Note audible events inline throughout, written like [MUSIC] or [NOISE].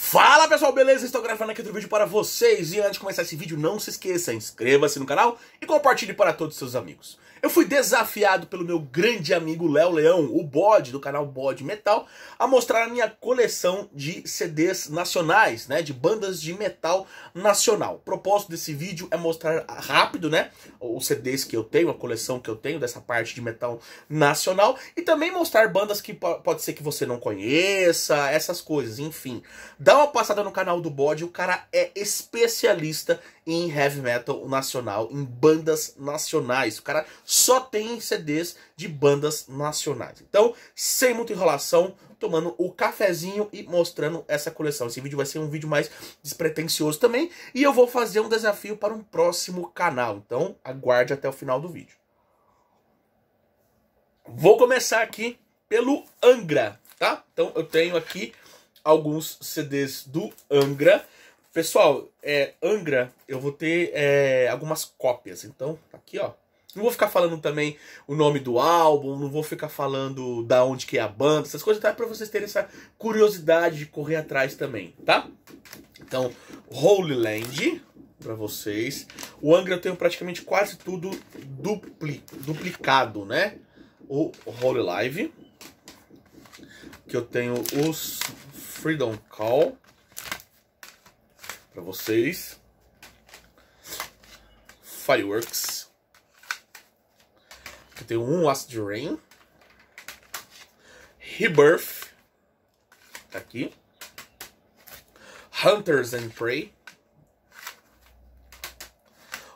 Fala pessoal, beleza? Estou gravando aqui outro vídeo para vocês e antes de começar esse vídeo não se esqueça, inscreva-se no canal e compartilhe para todos os seus amigos. Eu fui desafiado pelo meu grande amigo Léo Leão, o Bode, do canal Bode Metal, a mostrar a minha coleção de CDs nacionais, né, de bandas de metal nacional. O propósito desse vídeo é mostrar rápido, né, os CDs que eu tenho, a coleção que eu tenho dessa parte de metal nacional e também mostrar bandas que pode ser que você não conheça, essas coisas, enfim Dá uma passada no canal do Bode, o cara é especialista em heavy metal nacional, em bandas nacionais. O cara só tem CDs de bandas nacionais. Então, sem muita enrolação, tomando o cafezinho e mostrando essa coleção. Esse vídeo vai ser um vídeo mais despretensioso também, e eu vou fazer um desafio para um próximo canal. Então, aguarde até o final do vídeo. Vou começar aqui pelo Angra, tá? Então, eu tenho aqui alguns CDs do Angra. Pessoal, é, Angra, eu vou ter é, algumas cópias, então tá aqui ó. Não vou ficar falando também o nome do álbum, não vou ficar falando da onde que é a banda, essas coisas, tá? Pra vocês terem essa curiosidade de correr atrás também, tá? Então, Holy Land, para vocês. O Angra eu tenho praticamente quase tudo dupli, duplicado, né? O Holy Live, que eu tenho os Freedom Call para vocês. Fireworks. Aqui tem um Acid Rain. Rebirth. Tá aqui. Hunters and Prey.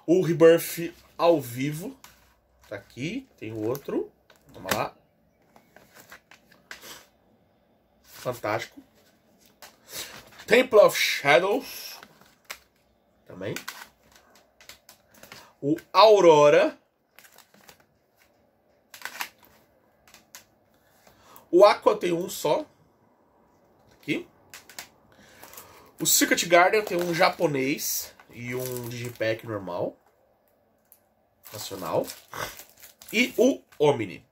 O Rebirth ao vivo. Tá aqui. Tem o outro. Vamos lá. Fantástico. Temple of Shadows. Também. O Aurora. O Aqua tem um só. Aqui. O Secret Garden tem um japonês e um digipack normal. Nacional. E o Omni.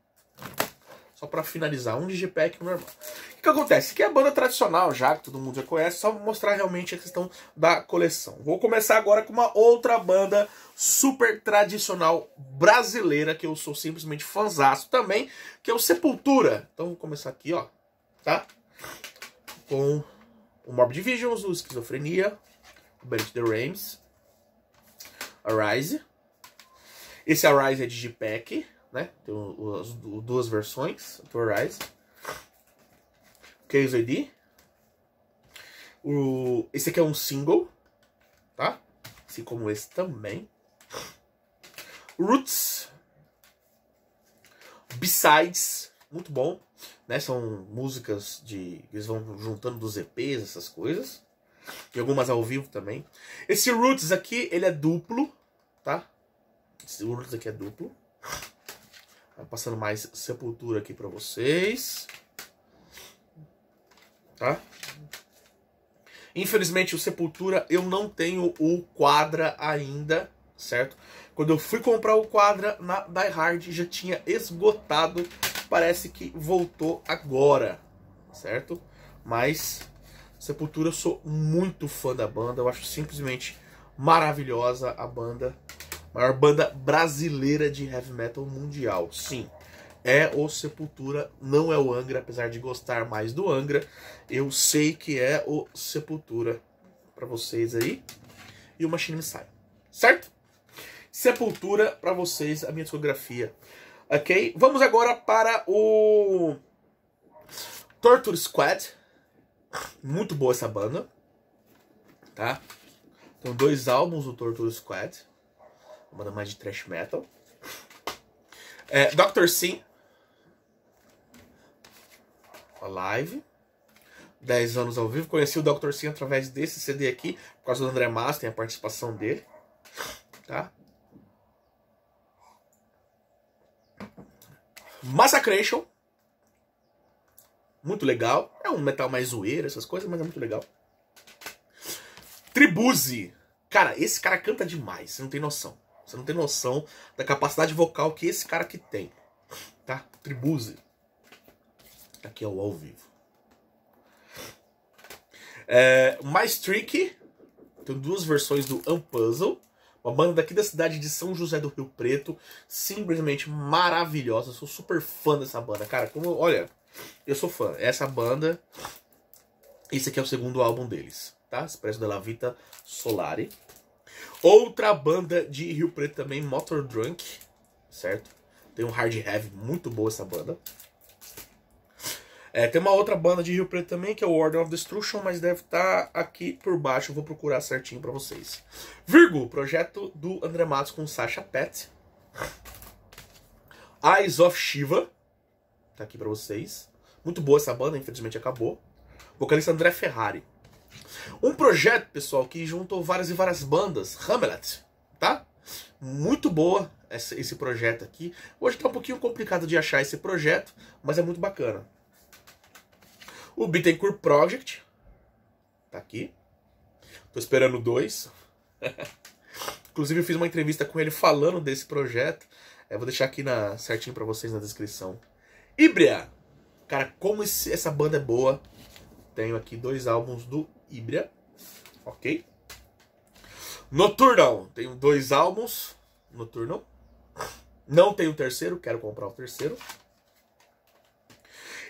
Só para finalizar, um digipack normal. O que acontece? Que é a banda tradicional já, que todo mundo já conhece, só mostrar realmente a questão da coleção. Vou começar agora com uma outra banda super tradicional brasileira, que eu sou simplesmente fanzaço também, que é o Sepultura. Então vou começar aqui, ó, tá? Com o Morbid Visions, o Esquizofrenia, o Buried the Rames, Arise. Esse Arise é de JPEG, né? Tem as duas versões do Arise. Case ID. O, esse aqui é um single, tá? Assim como esse também. Roots. Besides. Muito bom. Né? São músicas de. Eles vão juntando dos EPs, essas coisas. E algumas ao vivo também. Esse Roots aqui, ele é duplo, tá? Esse Roots aqui é duplo. Tá passando mais sepultura aqui pra vocês tá? Infelizmente, o Sepultura eu não tenho o quadra ainda, certo? Quando eu fui comprar o quadra na Die Hard já tinha esgotado, parece que voltou agora, certo? Mas Sepultura eu sou muito fã da banda, eu acho simplesmente maravilhosa a banda, maior banda brasileira de heavy metal mundial, sim é o Sepultura, não é o Angra, apesar de gostar mais do Angra. Eu sei que é o Sepultura para vocês aí. E o Machine Messiah, certo? Sepultura para vocês, a minha discografia. Ok? Vamos agora para o Torture Squad. Muito boa essa banda. Tá? Tem dois álbuns do Torture Squad. Uma banda mais de thrash metal. É, Dr. Sim, a live. 10 anos ao vivo. Conheci o Dr. Sim através desse CD aqui, por causa do André Massa, tem a participação dele. Tá? Massacration. Muito legal. É um metal mais zoeira, essas coisas, mas é muito legal. Tribuse. Cara, esse cara canta demais, você não tem noção. Você não tem noção da capacidade vocal que esse cara que tem. Tá? Tribuse. Aqui é o ao vivo. É, mais Tricky. Tem duas versões do Unpuzzle. Uma banda daqui da cidade de São José do Rio Preto. Simplesmente maravilhosa. Eu sou super fã dessa banda, cara. Como, olha, eu sou fã. É essa banda. Esse aqui é o segundo álbum deles, tá? Expresso della Vita Solari. Outra banda de Rio Preto também, Motor Drunk, certo? Tem um hard heavy muito boa essa banda. É, tem uma outra banda de Rio Preto também, que é o Order of Destruction, mas deve estar tá aqui por baixo. Eu vou procurar certinho para vocês. Virgo, projeto do André Matos com Sasha Pet. Eyes of Shiva. Tá aqui para vocês. Muito boa essa banda, infelizmente acabou. Vocalista André Ferrari. Um projeto, pessoal, que juntou várias e várias bandas. Hamlet, tá? Muito boa esse projeto aqui. Hoje tá um pouquinho complicado de achar esse projeto, mas é muito bacana. O Bittencourt Project. Tá aqui. Tô esperando dois. [LAUGHS] Inclusive, eu fiz uma entrevista com ele falando desse projeto. Eu vou deixar aqui na, certinho para vocês na descrição. Ibria! Cara, como esse, essa banda é boa. Tenho aqui dois álbuns do Ibria. Ok? Noturnal. Tenho dois álbuns. Noturnal. Não tenho o terceiro, quero comprar o terceiro.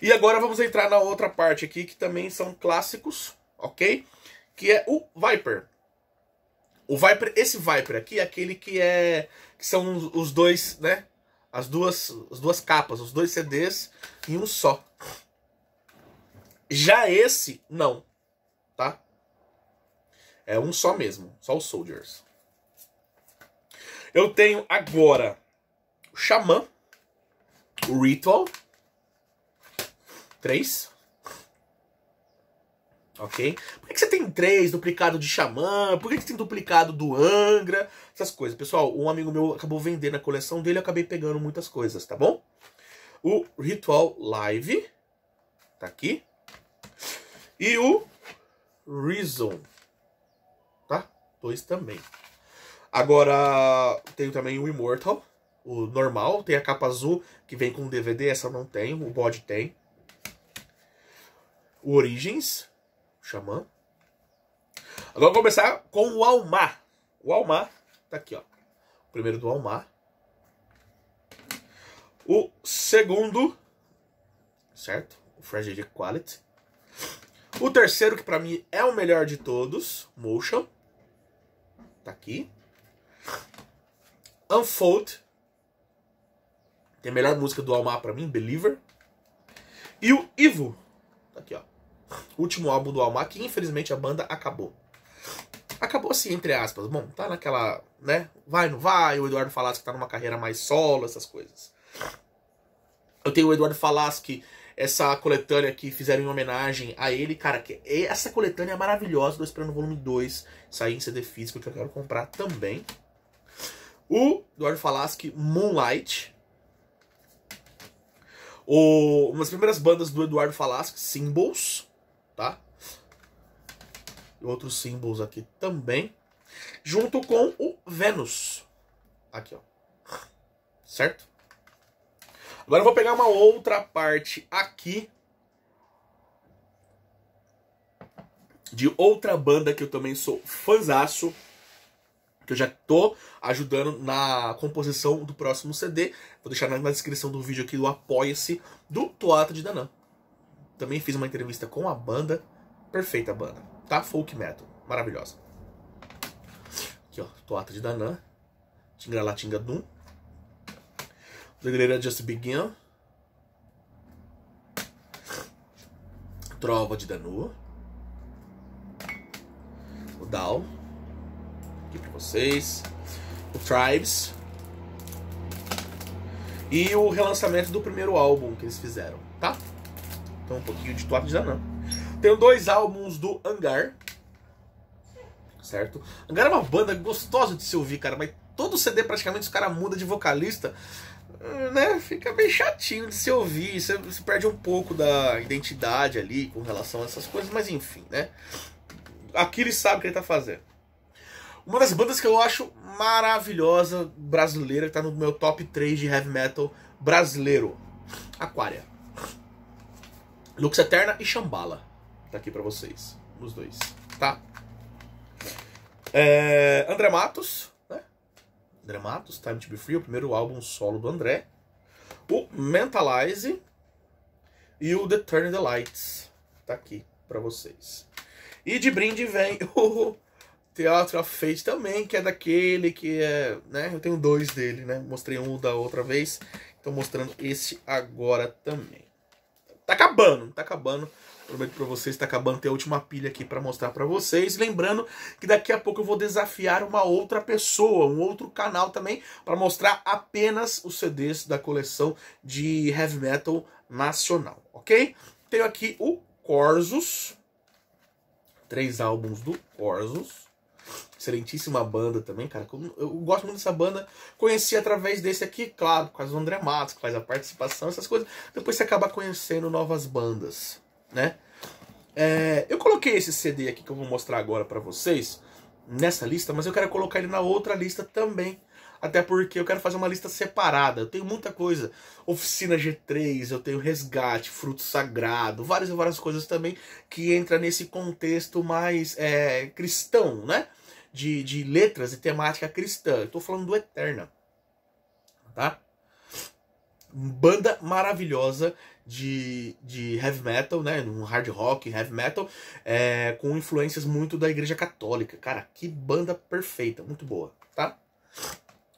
E agora vamos entrar na outra parte aqui, que também são clássicos, ok? Que é o Viper. O Viper, esse Viper aqui é aquele que é que são os dois, né? As duas, as duas capas, os dois CDs em um só. Já esse não, tá? É um só mesmo, só os Soldiers. Eu tenho agora o Xamã, o Ritual, Três. Ok? Por que, você tem três duplicado de Xamã? Por que, que você tem duplicado do Angra? Essas coisas. Pessoal, um amigo meu acabou vendendo a coleção dele eu acabei pegando muitas coisas, tá bom? O Ritual Live. Tá aqui. E o Reason. Tá? Dois também. Agora, tenho também o Immortal. O normal. Tem a capa azul que vem com DVD. Essa eu não tenho. O bode tem o Origens, o Xamã. Agora vamos começar com o Almar. O Almar tá aqui, ó. O primeiro do Almar. O segundo, certo? O Fragile Quality. O terceiro, que para mim é o melhor de todos, Motion. Tá aqui. Unfold. Tem a melhor música do Almar para mim, Believer. E o Ivo. Tá aqui, ó último álbum do Almar, que infelizmente a banda acabou. Acabou assim, entre aspas. Bom, tá naquela, né? Vai, não vai. O Eduardo Falasque tá numa carreira mais solo, essas coisas. Eu tenho o Eduardo Falasque essa coletânea que fizeram em homenagem a ele. Cara, que é, essa coletânea é maravilhosa. Tô esperando o volume 2 sair em CD físico, que eu quero comprar também. O Eduardo Falasque Moonlight. O, uma das primeiras bandas do Eduardo Falasque Symbols tá? E outros símbolos aqui também, junto com o Vênus. Aqui, ó. Certo? Agora eu vou pegar uma outra parte aqui de outra banda que eu também sou fãzaço, que eu já tô ajudando na composição do próximo CD. Vou deixar na descrição do vídeo aqui do Apoia-se do Toato de Danã. Também fiz uma entrevista com a banda. Perfeita banda, tá? Folk metal, maravilhosa. Aqui, ó, Toata de Danã. Latinga Dum. The Just Begin. Trova de Danu. O dal Aqui pra vocês. O Tribes. E o relançamento do primeiro álbum que eles fizeram, tá? então um pouquinho de toque de Zanã. Tenho dois álbuns do Angar, certo? Angar é uma banda gostosa de se ouvir, cara, mas todo CD praticamente os caras muda de vocalista, hum, né? Fica bem chatinho de se ouvir, você, você perde um pouco da identidade ali com relação a essas coisas, mas enfim, né? Aqui ele sabe o que ele tá fazendo. Uma das bandas que eu acho maravilhosa brasileira, que tá no meu top 3 de heavy metal brasileiro, Aquária. Lux Eterna e Shambhala. Tá aqui para vocês, os dois, tá? É, André Matos, né? André Matos, Time to Be Free, o primeiro álbum solo do André. O Mentalize e o The Turn the Lights. Tá aqui para vocês. E de brinde vem [LAUGHS] o Teatro of Fate também, que é daquele que é, né? Eu tenho dois dele, né? Mostrei um da outra vez, estou mostrando esse agora também. Tá acabando, tá acabando. Prometo pra vocês, tá acabando. Tem a última pilha aqui para mostrar para vocês. Lembrando que daqui a pouco eu vou desafiar uma outra pessoa, um outro canal também, para mostrar apenas os CDs da coleção de heavy metal nacional, ok? Tenho aqui o Corsus. Três álbuns do Corsus. Excelentíssima banda também, cara. Eu gosto muito dessa banda. Conheci através desse aqui, claro, com as André Matos, que faz a participação, essas coisas. Depois você acaba conhecendo novas bandas, né? É, eu coloquei esse CD aqui que eu vou mostrar agora para vocês nessa lista, mas eu quero colocar ele na outra lista também. Até porque eu quero fazer uma lista separada. Eu tenho muita coisa. Oficina G3, eu tenho Resgate, Fruto Sagrado, várias e várias coisas também que entra nesse contexto mais é, cristão, né? de, de letras e temática cristã. Estou falando do Eterna, tá? Banda maravilhosa de, de heavy metal, né? Um hard rock, heavy metal, é, com influências muito da igreja católica. Cara, que banda perfeita, muito boa, tá?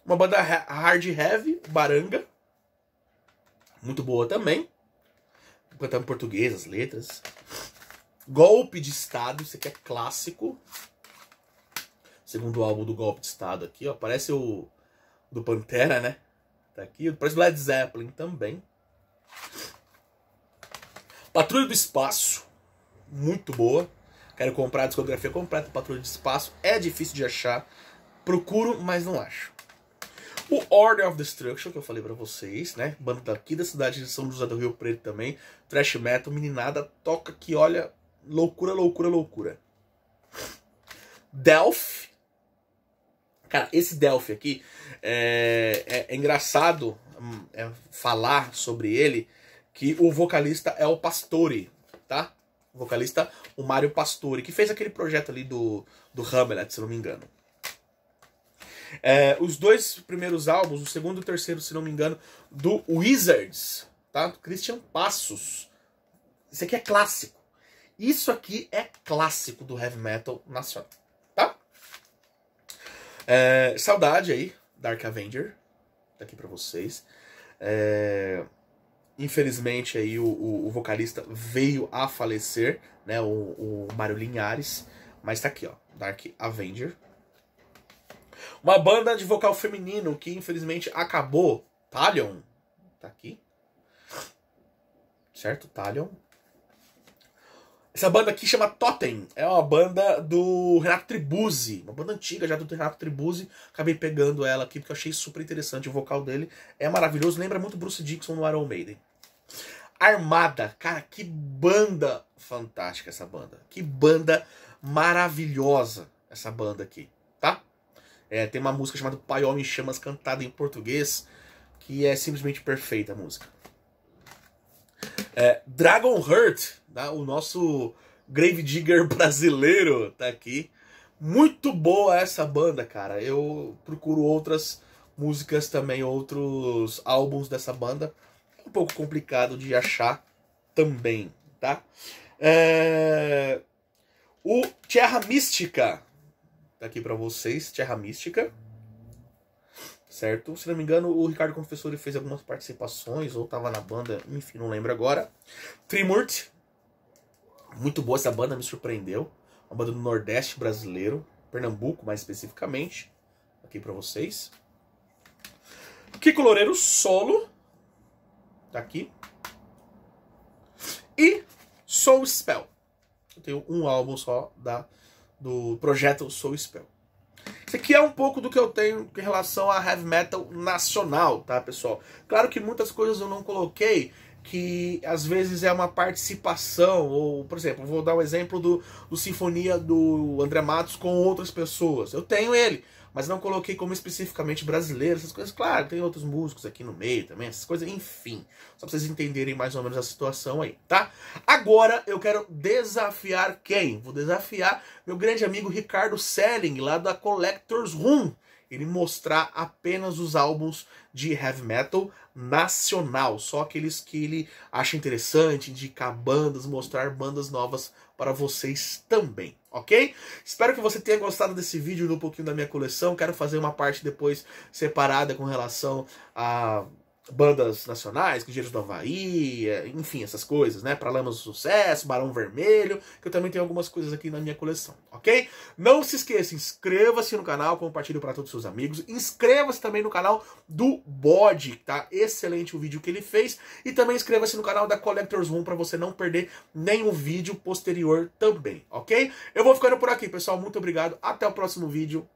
Uma banda hard heavy, Baranga, muito boa também. Cantando português, as letras. Golpe de Estado, isso aqui é clássico. Segundo álbum do Golpe de Estado aqui, ó. Parece o do Pantera, né? Tá aqui. Parece Led Zeppelin também. Patrulha do Espaço. Muito boa. Quero comprar a discografia completa Patrulha do Espaço. É difícil de achar. Procuro, mas não acho. O Order of Destruction, que eu falei para vocês, né? Banda daqui da cidade de São José do Rio Preto também. trash metal, meninada, toca que olha. Loucura, loucura, loucura. Delphi, Cara, esse Delphi aqui é, é, é engraçado hum, é, falar sobre ele que o vocalista é o Pastore, tá? O vocalista, o Mário Pastore, que fez aquele projeto ali do, do Hamlet, se não me engano. É, os dois primeiros álbuns, o segundo e o terceiro, se não me engano, do Wizards, tá? Do Christian Passos. Isso aqui é clássico. Isso aqui é clássico do heavy metal nacional. É, saudade aí, Dark Avenger. Tá aqui pra vocês. É, infelizmente aí o, o, o, vocalista veio a falecer, né? O, o Mário Linhares. Mas tá aqui, ó. Dark Avenger. Uma banda de vocal feminino que infelizmente acabou. Talion. Tá aqui. Certo? Talion. Essa banda aqui chama Totem. É uma banda do Renato Tribuzzi. Uma banda antiga já do Renato Tribuzzi. Acabei pegando ela aqui porque eu achei super interessante. O vocal dele é maravilhoso. Lembra muito Bruce Dixon no Iron Maiden. Armada. Cara, que banda fantástica essa banda. Que banda maravilhosa essa banda aqui, tá? É, tem uma música chamada Pai Homem Chamas cantada em português que é simplesmente perfeita a música. É, Dragon Heart Tá? O nosso Gravedigger [LAUGHS] brasileiro tá aqui. Muito boa essa banda, cara. Eu procuro outras músicas também, outros álbuns dessa banda. É um pouco complicado de achar também, tá? É... O Terra Mística. Tá aqui para vocês, Terra Mística. Certo? Se não me engano, o Ricardo Confessori fez algumas participações, ou tava na banda, enfim, não lembro agora. Trimurti muito boa, essa banda me surpreendeu. Uma banda do Nordeste brasileiro, Pernambuco mais especificamente. Aqui para vocês. que Loureiro solo. Tá aqui. E Soul Spell. Eu tenho um álbum só da, do projeto Soul Spell. Isso aqui é um pouco do que eu tenho em relação a heavy metal nacional, tá, pessoal? Claro que muitas coisas eu não coloquei que às vezes é uma participação, ou, por exemplo, vou dar um exemplo do, do Sinfonia do André Matos com outras pessoas. Eu tenho ele, mas não coloquei como especificamente brasileiro, essas coisas. Claro, tem outros músicos aqui no meio também, essas coisas, enfim. Só pra vocês entenderem mais ou menos a situação aí, tá? Agora eu quero desafiar quem? Vou desafiar meu grande amigo Ricardo Selling, lá da Collectors Room ele mostrar apenas os álbuns de heavy metal nacional, só aqueles que ele acha interessante, indicar bandas, mostrar bandas novas para vocês também, ok? Espero que você tenha gostado desse vídeo, um pouquinho da minha coleção. Quero fazer uma parte depois separada com relação a bandas nacionais, Engenheiros do Havaí, é, enfim, essas coisas, né? Paralamas do Sucesso, Barão Vermelho, que eu também tenho algumas coisas aqui na minha coleção, ok? Não se esqueça, inscreva-se no canal, compartilhe para todos os seus amigos, inscreva-se também no canal do Bode, tá? Excelente o vídeo que ele fez, e também inscreva-se no canal da Collectors Room para você não perder nenhum vídeo posterior também, ok? Eu vou ficando por aqui, pessoal, muito obrigado, até o próximo vídeo,